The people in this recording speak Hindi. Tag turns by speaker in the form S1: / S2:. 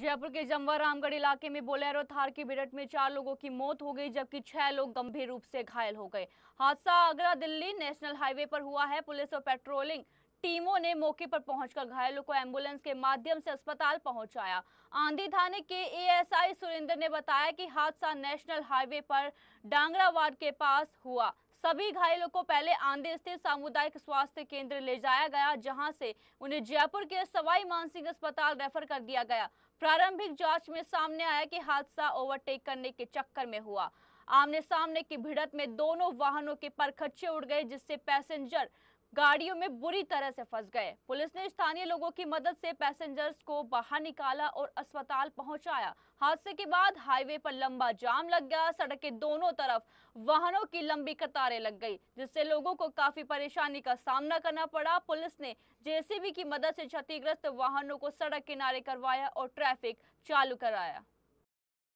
S1: जयपुर के जमवा रामगढ़ इलाके में बोलेरो थार की बिरट में चार लोगों की मौत हो गई जबकि छह लोग गंभीर रूप से घायल हो गए हादसा आगरा दिल्ली नेशनल हाईवे पर हुआ है पुलिस और पेट्रोलिंग टीमों ने मौके पर पहुंचकर घायलों को एम्बुलेंस के माध्यम से अस्पताल पहुंचाया आंधी थाने के एएसआई सुरेंद्र ने बताया कि हादसा नेशनल हाईवे पर डांगरा वार्ड के पास हुआ सभी घायलों को पहले आंधे स्थित सामुदायिक स्वास्थ्य केंद्र ले जाया गया जहां से उन्हें जयपुर के सवाई मानसिंह अस्पताल रेफर कर दिया गया प्रारंभिक जांच में सामने आया कि हादसा ओवरटेक करने के चक्कर में हुआ आमने सामने की भिड़त में दोनों वाहनों के परखच्चे उड़ गए जिससे पैसेंजर गाड़ियों में बुरी तरह से फंस गए पुलिस ने स्थानीय लोगों की मदद से पैसेंजर्स को बाहर निकाला और अस्पताल पहुंचाया हादसे के बाद हाईवे पर लंबा जाम लग गया सड़क के दोनों तरफ वाहनों की लंबी कतारें लग गई जिससे लोगों को काफी परेशानी का सामना करना पड़ा पुलिस ने जेसीबी की मदद से क्षतिग्रस्त वाहनों को सड़क किनारे करवाया और ट्रैफिक चालू कराया